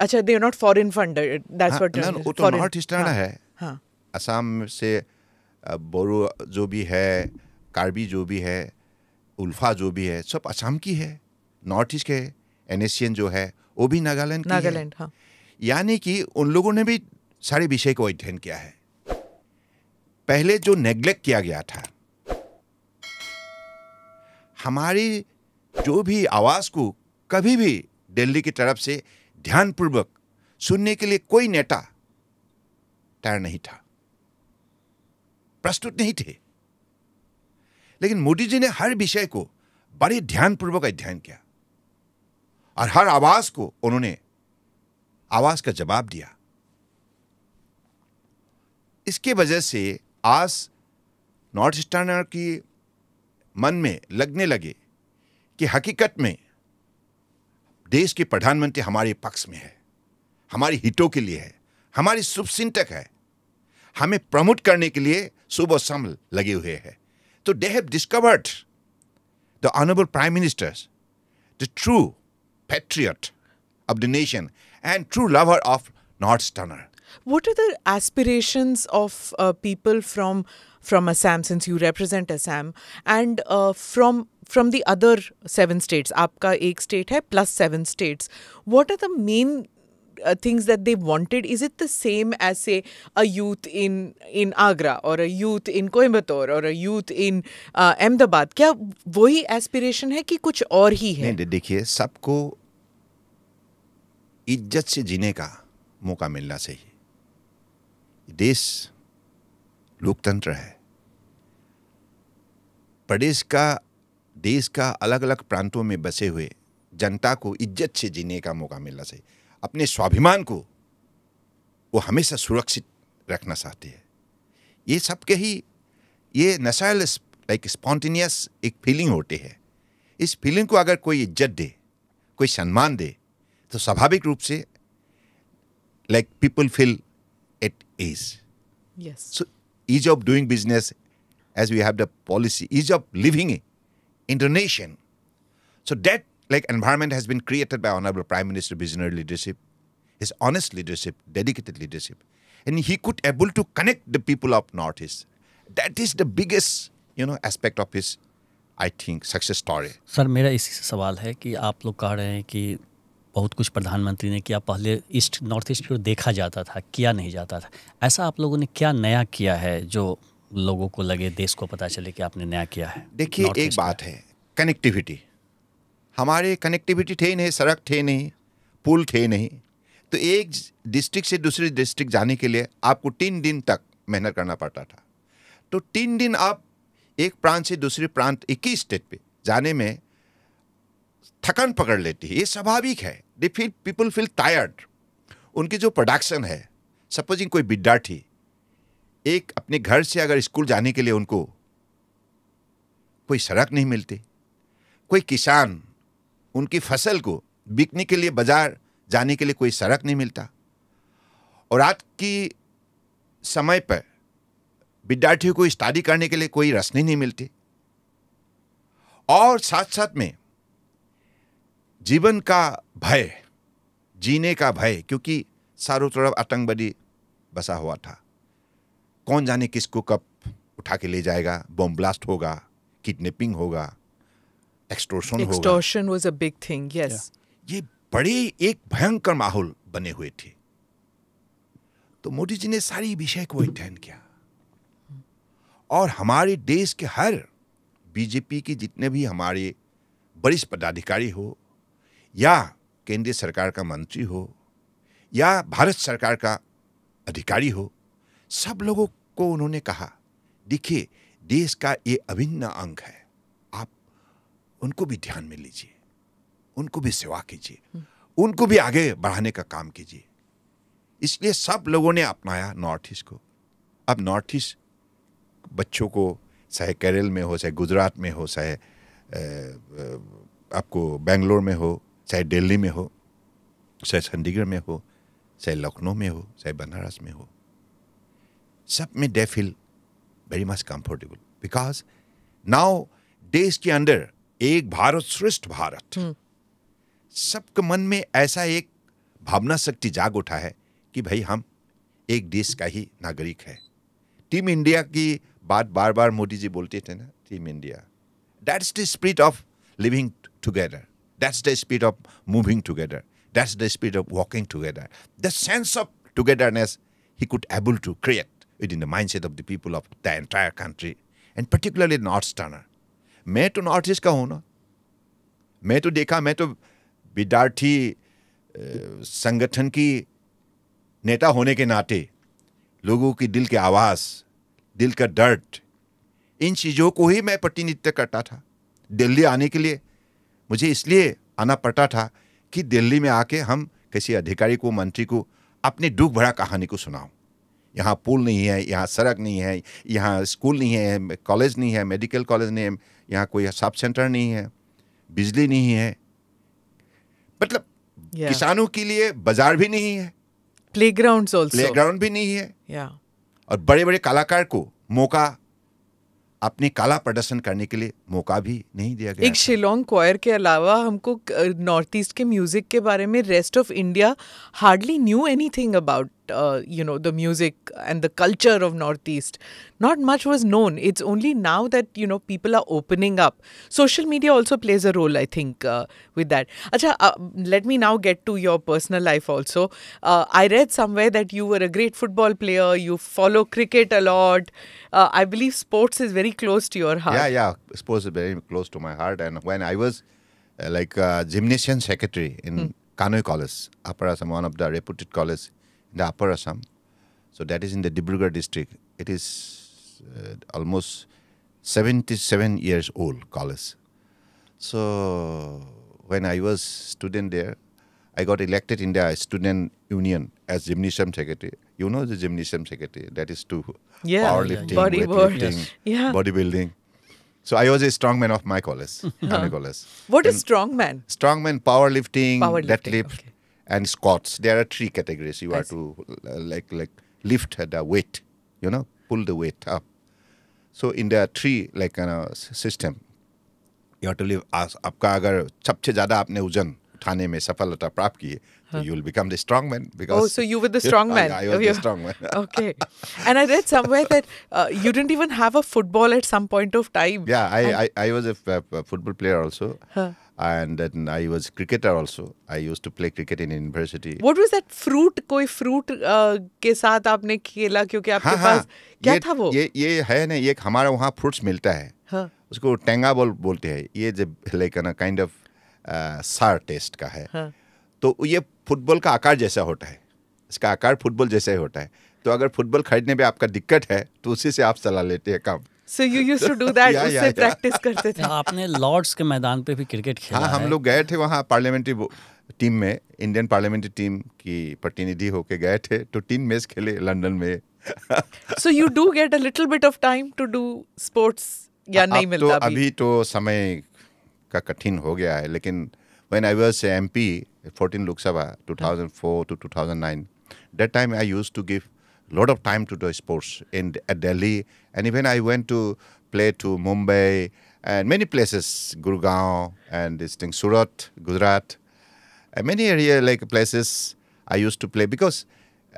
अच्छा they are not foreign funded that's what it वो तो नॉर्थ ईस्टर्न हाँ, है हां असम से बोरो जो भी है कार्बी जो भी है उल्फा जो भी है सब असम की है नॉर्थ ईस्ट के एनएसियन जो है वो भी नागालैंड नागालैंड हाँ यानी कि उन लोगों ने भी सारे विषय को अध्ययन किया है पहले जो नेग्लेक्ट किया गया था हमारी जो भी आवाज़ को कभी भी दिल्ली की तरफ से ध्यानपूर्वक सुनने के लिए कोई नेता तैयार नहीं था प्रस्तुत नहीं थे लेकिन मोदी जी ने हर विषय को बड़े ध्यानपूर्वक अध्ययन किया और हर आवाज को उन्होंने आवाज का जवाब दिया इसके वजह से आज नॉर्थ ईस्टर्नर की मन में लगने लगे कि हकीकत में देश के प्रधानमंत्री हमारे पक्ष में है हमारे हितों के लिए है हमारी शुभ चिंतक है हमें प्रमोट करने के लिए शुभ शाम लगे हुए हैं तो they have discovered the honourable prime ministers the true patriot, of the nation, and true lover of North Stunner. What are the aspirations of uh, people from from Assam, since you represent Assam, and uh, from from the other seven states? Aapka ek state hai plus seven states. What are the main uh, things that they wanted? Is it the same as say a youth in in Agra or a youth in Coimbatore or a youth in uh, Ahmedabad? क्या वही aspiration है कि कुछ और ही है? नहीं देखिए सबको इज्जत से जीने का मौका मिलना चाहिए देश लोकतंत्र है प्रदेश का देश का अलग अलग प्रांतों में बसे हुए जनता को इज्जत से जीने का मौका मिलना चाहिए अपने स्वाभिमान को वो हमेशा सुरक्षित रखना चाहते हैं ये सबके ही ये नेचुरल लाइक स्पॉन्टेनियस एक फीलिंग होती है इस फीलिंग को अगर कोई इज्जत दे कोई सम्मान दे तो स्वाभाविक रूप से like people feel it is so ease of doing business as we have the policy ease of living in the nation so that like environment has been created by honourable prime minister visionary leadership is honest leadership dedicated leadership and he could able to connect the people of north east that is the biggest you know aspect of his I think success story sir मेरा इसी से सवाल है कि आप लोग कह रहे हैं कि बहुत कुछ प्रधानमंत्री ने किया पहले ईस्ट नॉर्थ ईस्ट की ओर देखा जाता था किया नहीं जाता था ऐसा आप लोगों ने क्या नया किया है जो लोगों को लगे देश को पता चले कि आपने नया किया है देखिए एक बात है कनेक्टिविटी हमारे कनेक्टिविटी थे नहीं सड़क थे नहीं पुल थे नहीं तो एक डिस्ट्रिक्ट से दूसरे डिस्ट्रिक्ट जाने के लिए आपको तीन दिन तक मेहनत करना पड़ता था तो तीन दिन आप एक प्रांत से दूसरे प्रांत एक ही स्टेट पे जाने में थकान पकड़ लेती है ये स्वाभाविक है they feel people feel tired उनकी जो प्रोडक्शन है सपोजिंग कोई विद्यार्थी एक अपने घर से अगर स्कूल जाने के लिए उनको कोई सड़क नहीं मिलती कोई किसान उनकी फसल को बिकने के लिए बाजार जाने के लिए कोई सड़क नहीं मिलता और रात की समय पर विद्यार्थियों को स्टडी करने के लिए कोई रसनी नहीं मिलती और साथ साथ में जीवन का भय जीने का भय क्योंकि चारों तरफ आतंकवादी बसा हुआ था कौन जाने किसको कब उठा के ले जाएगा बम ब्लास्ट होगा किडनैपिंग होगा extortion extortion was a big thing yes ये बड़े एक भयंकर माहौल बने हुए थे तो मोदी जी ने सारी विषय को अध्ययन किया और हमारे देश के हर बीजेपी के जितने भी हमारे वरिष्ठ पदाधिकारी हो या केंद्रीय सरकार का मंत्री हो या भारत सरकार का अधिकारी हो सब लोगों को उन्होंने कहा देखिए देश का ये अभिन्न अंग है आप उनको भी ध्यान में लीजिए उनको भी सेवा कीजिए हम्म। उनको भी आगे बढ़ाने का काम कीजिए इसलिए सब लोगों ने अपनाया नॉर्थ ईस्ट को अब नॉर्थ ईस्ट बच्चों को चाहे केरल में हो चाहे गुजरात में हो चाहे आपको बेंगलोर में हो चाहे दिल्ली में हो चाहे चंडीगढ़ में हो चाहे लखनऊ में हो चाहे बनारस में हो सब में they feel very much comfortable because now देश के अंदर एक भारत श्रेष्ठ भारत हम्म। सबके मन में ऐसा एक भावना शक्ति जाग उठा है कि भाई हम एक देश का ही नागरिक है टीम इंडिया की बात बार बार मोदी जी बोलते थे ना team India that's the spirit of living together That's the spirit of moving together. That's the spirit of walking together. The sense of togetherness he could able to create within the mindset of the people of the entire country and particularly North Easterner. मैं तो north east का हूँ ना मैं तो देखा मैं तो विद्यार्थी संगठन की नेता होने के नाते लोगों की दिल की आवाज़ दिल का दर्द इन चीज़ों को ही मैं प्रतिनिधित्व करता था दिल्ली आने के लिए मुझे इसलिए आना पड़ता था कि दिल्ली में आके हम किसी अधिकारी को मंत्री को अपनी दुख भरा कहानी को सुनाओ यहाँ पुल नहीं है यहाँ सड़क नहीं है यहाँ स्कूल नहीं है कॉलेज नहीं है मेडिकल कॉलेज नहीं है यहाँ कोई सब सेंटर नहीं है बिजली नहीं है मतलब yeah. किसानों के लिए बाजार भी नहीं है प्ले ग्राउंड भी नहीं है yeah. और बड़े बड़े कलाकार को मौका अपने कला प्रदर्शन करने के लिए मौका भी नहीं दिया गया एक शिलोंग क्वायर के अलावा हमको नॉर्थ ईस्ट के म्यूजिक के बारे में rest of India hardly knew anything about uh, you know the music and the culture of northeast not much was known it's only now that you know people are opening up social media also plays a role i think uh, with that acha uh, let me now get to your personal life also uh, i read somewhere that you were a great football player you follow cricket a lot uh, i believe sports is very close to your heart yeah yeah sports is very close to my heart and when i was uh, like gymnasium secretary in mm. Kanoi College, Upper Assam, one of the reputed colleges the Upper Assam. So that is in the Dibrugarh district. It is uh, almost 77 years old college. So when I was student there, I got elected in the student union as gymnasium secretary. You know the gymnasium secretary that is to yeah, powerlifting, weightlifting, yes. yeah. bodybuilding. So I was a strongman of my college, Anna college. What and is strongman? Strongman, powerlifting, powerlifting deadlift, okay and squats. There are three categories. You I are see. to uh, like like lift the weight, you know, pull the weight up. So in the three like you know, system, you have to live. As, आपका अगर सबसे ज़्यादा आपने ujan उठाने में सफलता प्राप्त की Huh. you will become the strong man because oh so you were the strong man I, I was the strong man okay and i read somewhere that uh, you didn't even have a football at some point of time yeah i I, I, was a, football player also huh. and then I was cricketer also. I used to play cricket in university. What was that fruit? कोई fruit uh, के साथ आपने खेला क्योंकि आपके हाँ, हाँ। पास हाँ, क्या ये, था वो? ये ये है ना ये हमारा वहाँ fruits मिलता है. हाँ. उसको टेंगा बॉल बोलते हैं ये जब लाइक ना काइंड ऑफ सार टेस्ट का है हाँ. तो ये फुटबॉल का आकार जैसा होता है इसका आकार फुटबॉल जैसा ही होता है तो अगर फुटबॉल खरीदने में आपका दिक्कत है तो उसी से आप सलाह लेते हैं काम so you used to do that उससे प्रैक्टिस करते थे आपने लॉर्ड्स के मैदान पे भी क्रिकेट खेला हाँ हम लोग गए थे वहाँ पार्लियामेंट्री टीम में इंडियन पार्लियामेंट्री टीम की प्रतिनिधि होके गए थे तो तीन मैच खेले लंदन में so you do get a little bit of time to do sports या आ, नहीं मिलता तो अभी? अभी तो समय का कठिन हो गया है लेकिन when I was MP 14 Lok Sabha 2004 to 2009 that time I used to give lot of time to do sports in Delhi, and even I went to play to Mumbai and many places, Gurgaon and this thing, Surat, Gujarat, and many area like places I used to play because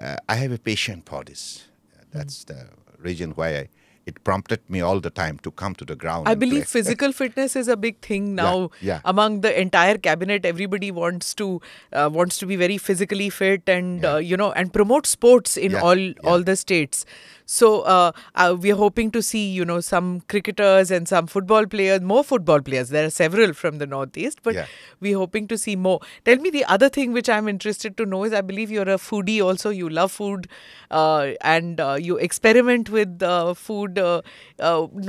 uh, I have a passion for this. That's mm. the reason why I it prompted me all the time to come to the ground. I believe play. physical fitness is a big thing now yeah, yeah. among the entire cabinet. Everybody wants to uh, wants to be very physically fit and yeah. uh, you know and promote sports in all all the states. So uh, uh, we're hoping to see, you know, some cricketers and some football players, more football players. There are several from the Northeast, but yeah. we're hoping to see more. Tell me the other thing which I'm interested to know is I believe you're a foodie also. You love food uh, and uh, you experiment with uh, food. Uh,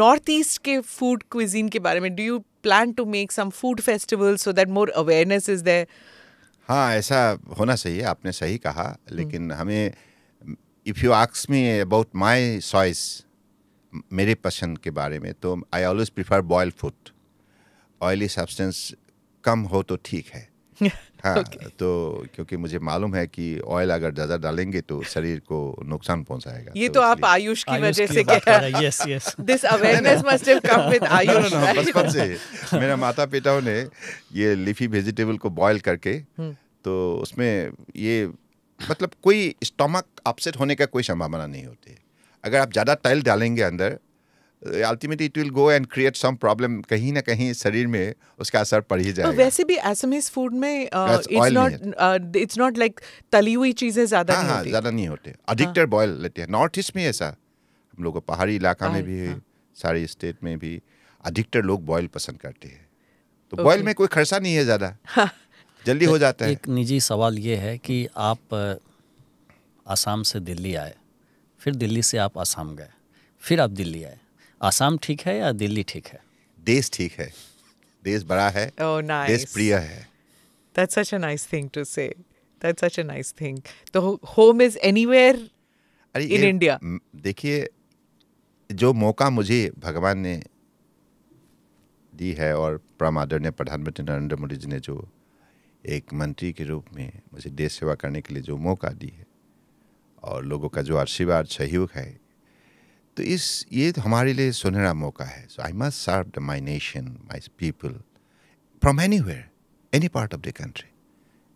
Northeast ke food cuisine ke baare mein. Do you plan to make some food festivals so that more awareness is there? हाँ ऐसा होना चाहिए आपने सही कहा लेकिन हमें if you आक्स मी अबाउट माई चॉइस मेरे पसंद के बारे में तो I always prefer boil food oily substance कम हो तो ठीक है हाँ okay. तो क्योंकि मुझे मालूम है कि ऑयल अगर ज़्यादा डालेंगे तो शरीर को नुकसान पहुंचाएगा ये तो, तो आप आयुष की वजह से बचपन से मेरा माता पिताओं ने ये लीफी वेजिटेबल को बॉयल करके हम्म। तो उसमें ये मतलब कोई स्टमक अपसेट होने का कोई संभावना नहीं होती है अगर आप ज़्यादा तेल डालेंगे अंदर ultimately it will go and create some problem कहीं ना कहीं शरीर में उसका असर पड़ ही तो जाएगा वैसे भी एसमिस फूड में इट्स नॉट लाइक तली हुई चीज़ें ज़्यादा हाँ नहीं हाँ, ज़्यादा नहीं होते अधिकतर बॉयल हाँ। लेते हैं नॉर्थ ईस्ट में ऐसा हम लोग पहाड़ी इलाका में हाँ, भी सारे स्टेट में भी अधिकतर लोग बॉयल पसंद करते हैं तो बॉयल में कोई खर्चा नहीं है ज़्यादा जल्दी हो जाता है एक निजी सवाल ये है कि आप आसाम से दिल्ली आए फिर दिल्ली से आप आसाम गए फिर आप दिल्ली आए आसाम ठीक है या दिल्ली ठीक है देश ठीक है देश बड़ा है oh, nice. देश प्रिय है That's such a nice thing to say. That's such a nice thing. The तो home is anywhere in India. देखिए जो मौका मुझे भगवान ने दी है और प्रमादर ने प्रधानमंत्री नरेंद्र मोदी जी ने जो एक मंत्री के रूप में मुझे देश सेवा करने के लिए जो मौका दी है और लोगों का जो आशीर्वाद सहयोग है तो इस ये तो हमारे लिए सुनहरा मौका है so I must serve the my nation my people from anywhere any part of the country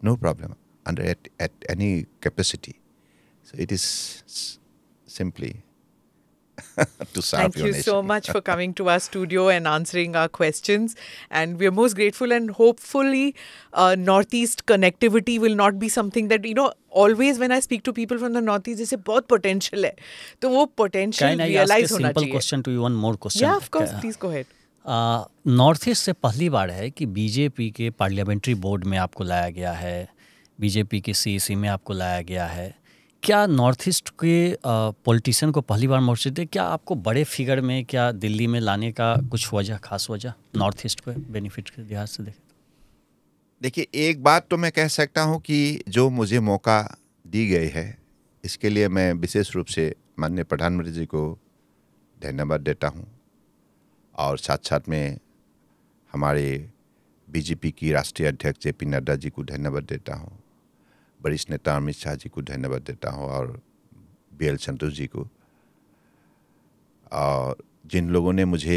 no problem under at at any capacity so it is simply to serve Thank your you nation. so much for coming to our studio and answering our questions. And we are most grateful and hopefully, uh, Northeast connectivity will not be something that, you know, always when I speak always when I speak to people from the potential. East जैसे बहुत potential है तो वो potential realise होना चाहिए question to you one more question या of course please go ahead north east से पहली बार है कि बीजेपी के पार्लियामेंट्री बोर्ड में आपको लाया गया है बीजेपी के सीसी में आपको लाया गया है क्या नॉर्थ ईस्ट के पॉलिटिशियन को पहली बार मौके दे क्या आपको बड़े फिगर में क्या दिल्ली में लाने का कुछ वजह खास वजह नॉर्थ ईस्ट को बेनिफिट के लिहाज से देखें देखिए एक बात तो मैं कह सकता हूँ कि जो मुझे मौका दी गई है इसके लिए मैं विशेष रूप से माननीय प्रधानमंत्री जी को धन्यवाद देता हूँ और साथ साथ में हमारे बीजेपी की राष्ट्रीय अध्यक्ष जे पी नड्डा जी को धन्यवाद देता हूँ वरिष्ठ नेता अमित शाह जी को धन्यवाद देता हूँ और बी एल संतोष जी को और जिन लोगों ने मुझे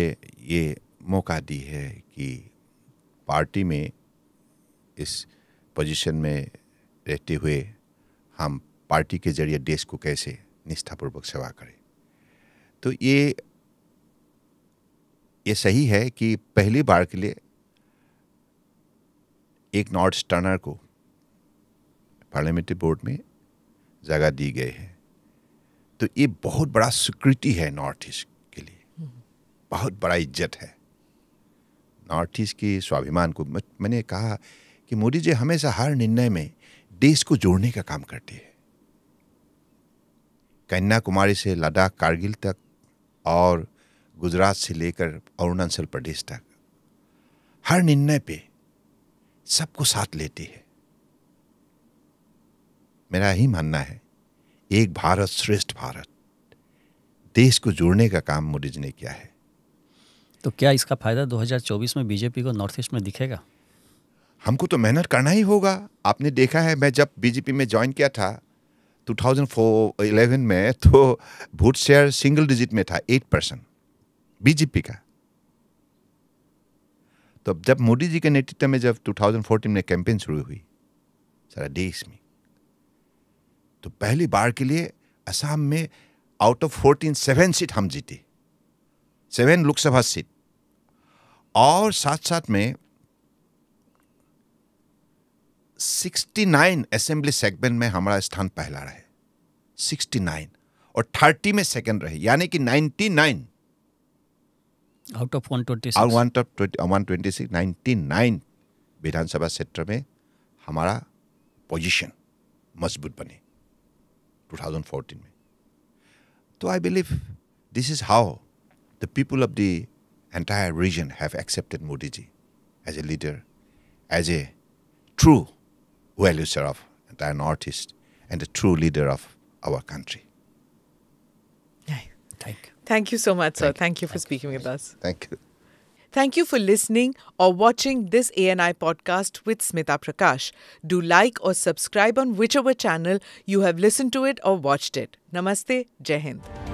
ये मौका दी है कि पार्टी में इस पोजीशन में रहते हुए हम पार्टी के जरिए देश को कैसे निष्ठापूर्वक सेवा करें तो ये ये सही है कि पहली बार के लिए एक नॉर्थ स्टर्नर को पार्लियामेंट्री बोर्ड में जगह दी गई है तो ये बहुत बड़ा सिक्योरिटी है नॉर्थ ईस्ट के लिए बहुत बड़ा इज्जत है नॉर्थ ईस्ट के स्वाभिमान को मैंने कहा कि मोदी जी हमेशा हर निर्णय में देश को जोड़ने का काम करते हैं कन्याकुमारी से लद्दाख कारगिल तक और गुजरात से लेकर अरुणाचल प्रदेश तक हर निर्णय पे सबको साथ लेती है मेरा यही मानना है एक भारत श्रेष्ठ भारत देश को जोड़ने का काम मोदी जी ने किया है तो क्या इसका फायदा 2024 में बीजेपी को नॉर्थ ईस्ट में दिखेगा हमको तो मेहनत करना ही होगा आपने देखा है मैं जब बीजेपी में ज्वाइन किया था 2011 में तो वोट शेयर सिंगल डिजिट में था एट परसेंट बीजेपी का तो जब मोदी जी के नेतृत्व में जब 2014 में कैंपेन शुरू हुई सारा देश में तो पहली बार के लिए असम में out of fourteen seven seat हम जीते सेवन लोकसभा सीट और साथ साथ में सिक्सटी नाइन असेंबली सेगमेंट में हमारा स्थान पहला रहे सिक्सटी नाइन और थर्टी में सेकंड रहे यानी कि nine out of one twenty six ninety nine विधानसभा क्षेत्र में हमारा पोजीशन मजबूत बने 2014 में तो I believe this is how the people of entire region have accepted Modi ji as a leader, as a true valuer of entire Northeast and a true leader of our country. Thank you. Thank you so much, Thank sir. You. Thank you for speaking with us. Thank you. Thank you for listening or watching this ANI podcast with Smita Prakash. Do like or subscribe on whichever channel you have listened to it or watched it. Namaste, Jai Hind.